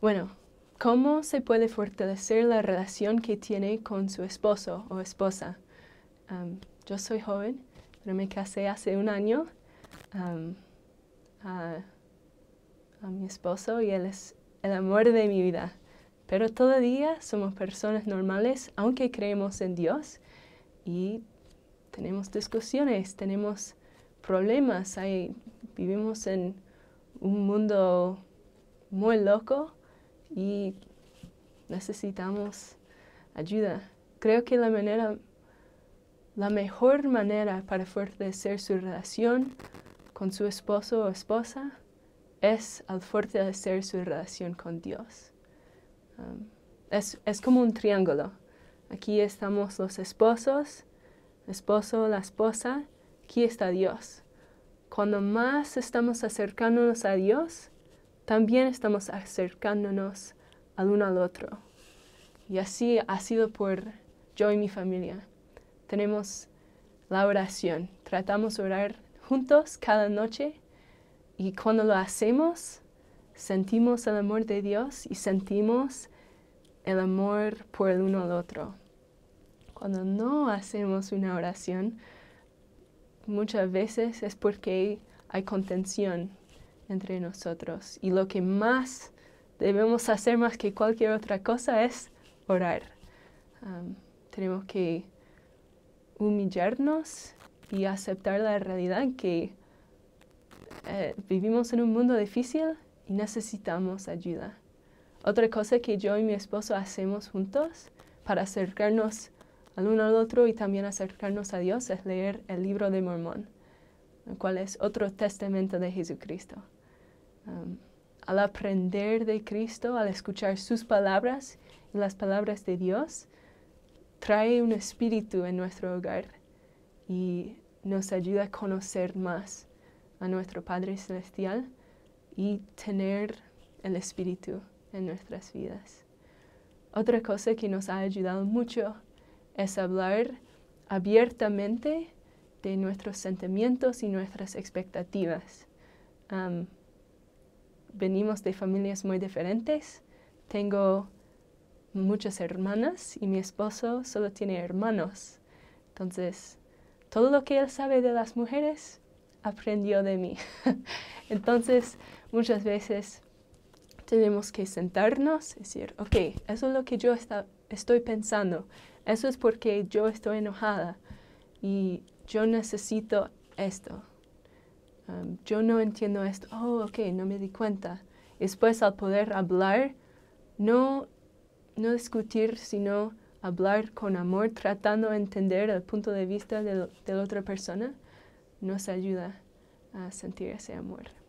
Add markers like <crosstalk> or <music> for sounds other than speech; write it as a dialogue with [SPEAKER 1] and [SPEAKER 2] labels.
[SPEAKER 1] Bueno, ¿cómo se puede fortalecer la relación que tiene con su esposo o esposa? yo soy joven, pero me casé hace un año a, mi esposo y él es el amor de mi vida. Pero todavía somos personas normales, aunque creemos en Dios y tenemos discusiones, tenemos problemas, vivimos en un mundo muy loco y necesitamos ayuda. Creo que la la mejor manera para fortalecer su relación con su esposo o esposa es al fortalecer su relación con Dios. Um, es, como un triángulo. Aquí estamos los esposos, esposo, la esposa, aquí está Dios. Cuando más estamos acercándonos a Dios, también estamos acercándonos al uno al otro. Y así ha sido por yo y mi familia. Tenemos la oración. Tratamos de orar juntos cada noche y cuando lo hacemos, sentimos el amor de Dios y sentimos el amor por el uno al otro. Cuando no hacemos una oración, muchas veces es porque hay contención, entre nosotros. Y lo que más debemos hacer más que cualquier otra cosa es orar. tenemos que humillarnos y aceptar la realidad que eh, vivimos en un mundo difícil y necesitamos ayuda. Otra cosa que yo y mi esposo hacemos juntos para acercarnos al uno al otro y también acercarnos a Dios es leer el libro de Mormón, el cual es otro testamento de Jesucristo. Um, al aprender de Cristo, al escuchar sus palabras y las palabras de Dios, trae un espíritu en nuestro hogar y nos ayuda a conocer más a nuestro Padre Celestial y tener el espíritu en nuestras vidas. Otra cosa que nos ha ayudado mucho es hablar abiertamente de nuestros sentimientos y nuestras expectativas. Um, venimos de familias muy diferentes. Tengo muchas hermanas y mi esposo solo tiene hermanos. Entonces, todo lo que él sabe de las mujeres aprendió de mí. <laughs> Entonces, muchas veces tenemos que sentarnos y decir, ok, eso es lo que yo estoy pensando, eso es porque yo estoy enojada y yo necesito esto yo no entiendo esto, oh, ok, no me di cuenta. Después al poder hablar, no, no discutir, sino hablar con amor, tratando de entender el punto de vista de la otra persona, nos ayuda a sentir ese amor.